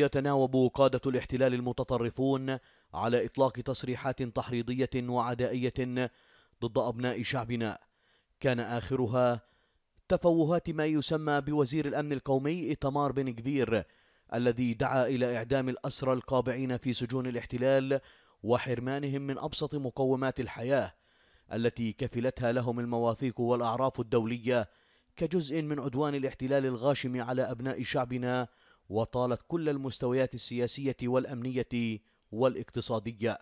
يتناوب قادة الاحتلال المتطرفون على إطلاق تصريحات تحريضية وعدائية ضد أبناء شعبنا كان آخرها تفوهات ما يسمى بوزير الأمن القومي إتمار بن كبير الذي دعا إلى إعدام الأسرى القابعين في سجون الاحتلال وحرمانهم من أبسط مقومات الحياة التي كفلتها لهم المواثيق والأعراف الدولية كجزء من عدوان الاحتلال الغاشم على أبناء شعبنا وطالت كل المستويات السياسية والأمنية والاقتصادية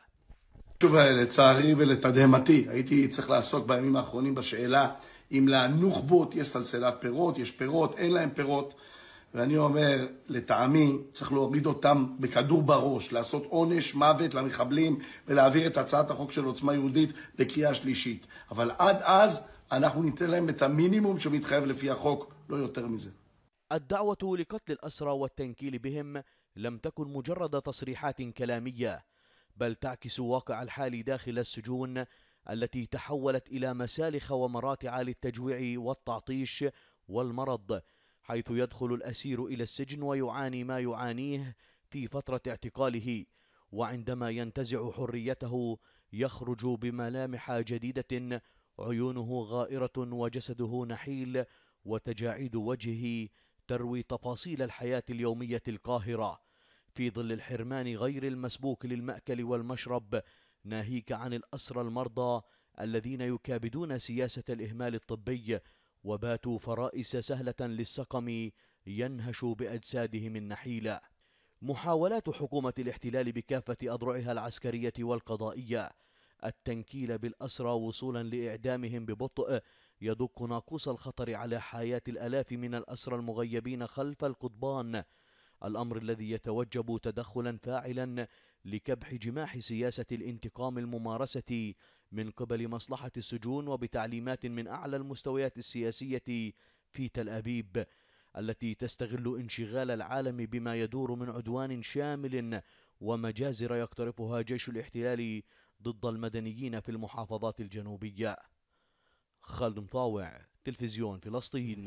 שוב, לצערי ולתדהמתי, הייתי צריך לעסוק בימים האחרונים בשאלה אם לנוח'בות יש סלסלת פירות, יש פירות, אין להם פירות. ואני אומר, לטעמי, צריך להוריד אותם בכדור בראש, לעשות עונש מוות למחבלים ולהעביר את הצעת החוק של עוצמה יהודית לקריאה שלישית. אבל עד אז אנחנו ניתן להם את המינימום שמתחייב לפי החוק, לא יותר מזה. الدعوة لقتل الأسرى والتنكيل بهم لم تكن مجرد تصريحات كلامية بل تعكس واقع الحال داخل السجون التي تحولت إلى مسالخ ومراتع للتجويع والتعطيش والمرض حيث يدخل الأسير إلى السجن ويعاني ما يعانيه في فترة اعتقاله وعندما ينتزع حريته يخرج بملامح جديدة عيونه غائرة وجسده نحيل وتجاعيد وجهه تروي تفاصيل الحياة اليومية القاهرة في ظل الحرمان غير المسبوك للمأكل والمشرب ناهيك عن الأسرى المرضى الذين يكابدون سياسة الإهمال الطبي وباتوا فرائس سهلة للسقم ينهش بأجسادهم النحيلة محاولات حكومة الاحتلال بكافة أضرعها العسكرية والقضائية التنكيل بالأسرى وصولا لإعدامهم ببطء يدق ناقوس الخطر على حياة الآلاف من الأسرى المغيبين خلف القضبان الأمر الذي يتوجب تدخلا فاعلا لكبح جماح سياسة الانتقام الممارسة من قبل مصلحة السجون وبتعليمات من أعلى المستويات السياسية في تل أبيب التي تستغل انشغال العالم بما يدور من عدوان شامل ومجازر يقترفها جيش الاحتلال ضد المدنيين في المحافظات الجنوبيه خالد مطاوع تلفزيون فلسطين